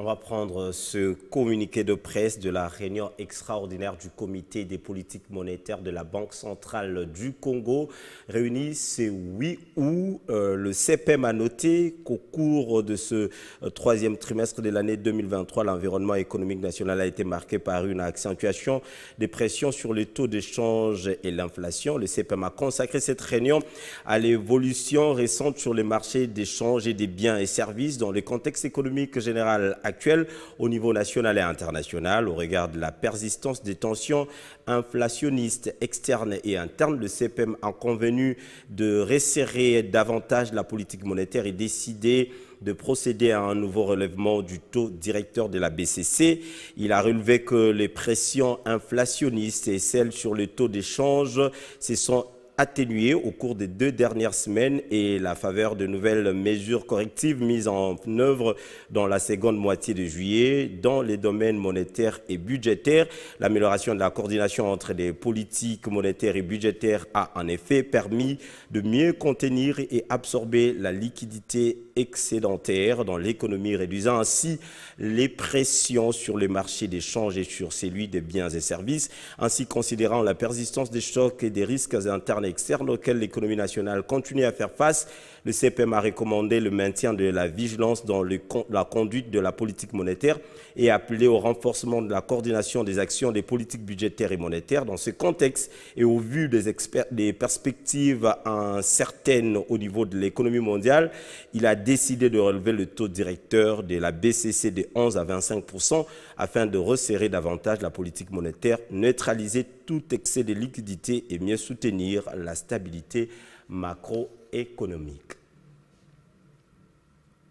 On va prendre ce communiqué de presse de la réunion extraordinaire du comité des politiques monétaires de la Banque centrale du Congo, réunie ce 8 août. Euh, le CPM e a noté qu'au cours de ce euh, troisième trimestre de l'année 2023, l'environnement économique national a été marqué par une accentuation des pressions sur les taux d'échange et l'inflation. Le CPM e a consacré cette réunion à l'évolution récente sur les marchés d'échange et des biens et services dans le contexte économique général au niveau national et international au regard de la persistance des tensions inflationnistes externes et internes. Le CPM a convenu de resserrer davantage la politique monétaire et décidé de procéder à un nouveau relèvement du taux directeur de la BCC. Il a relevé que les pressions inflationnistes et celles sur le taux d'échange se sont atténuée au cours des deux dernières semaines et la faveur de nouvelles mesures correctives mises en œuvre dans la seconde moitié de juillet dans les domaines monétaires et budgétaires. L'amélioration de la coordination entre les politiques monétaires et budgétaires a en effet permis de mieux contenir et absorber la liquidité excédentaire dans l'économie, réduisant ainsi les pressions sur les marchés d'échange et sur celui des biens et services, ainsi considérant la persistance des chocs et des risques internes externe auquel l'économie nationale continue à faire face, le CPM a recommandé le maintien de la vigilance dans le, la conduite de la politique monétaire et appelé au renforcement de la coordination des actions des politiques budgétaires et monétaires. Dans ce contexte et au vu des, experts, des perspectives incertaines au niveau de l'économie mondiale, il a décidé de relever le taux directeur de la BCC de 11 à 25 afin de resserrer davantage la politique monétaire, neutraliser tout excès de liquidité et mieux soutenir la stabilité macroéconomique.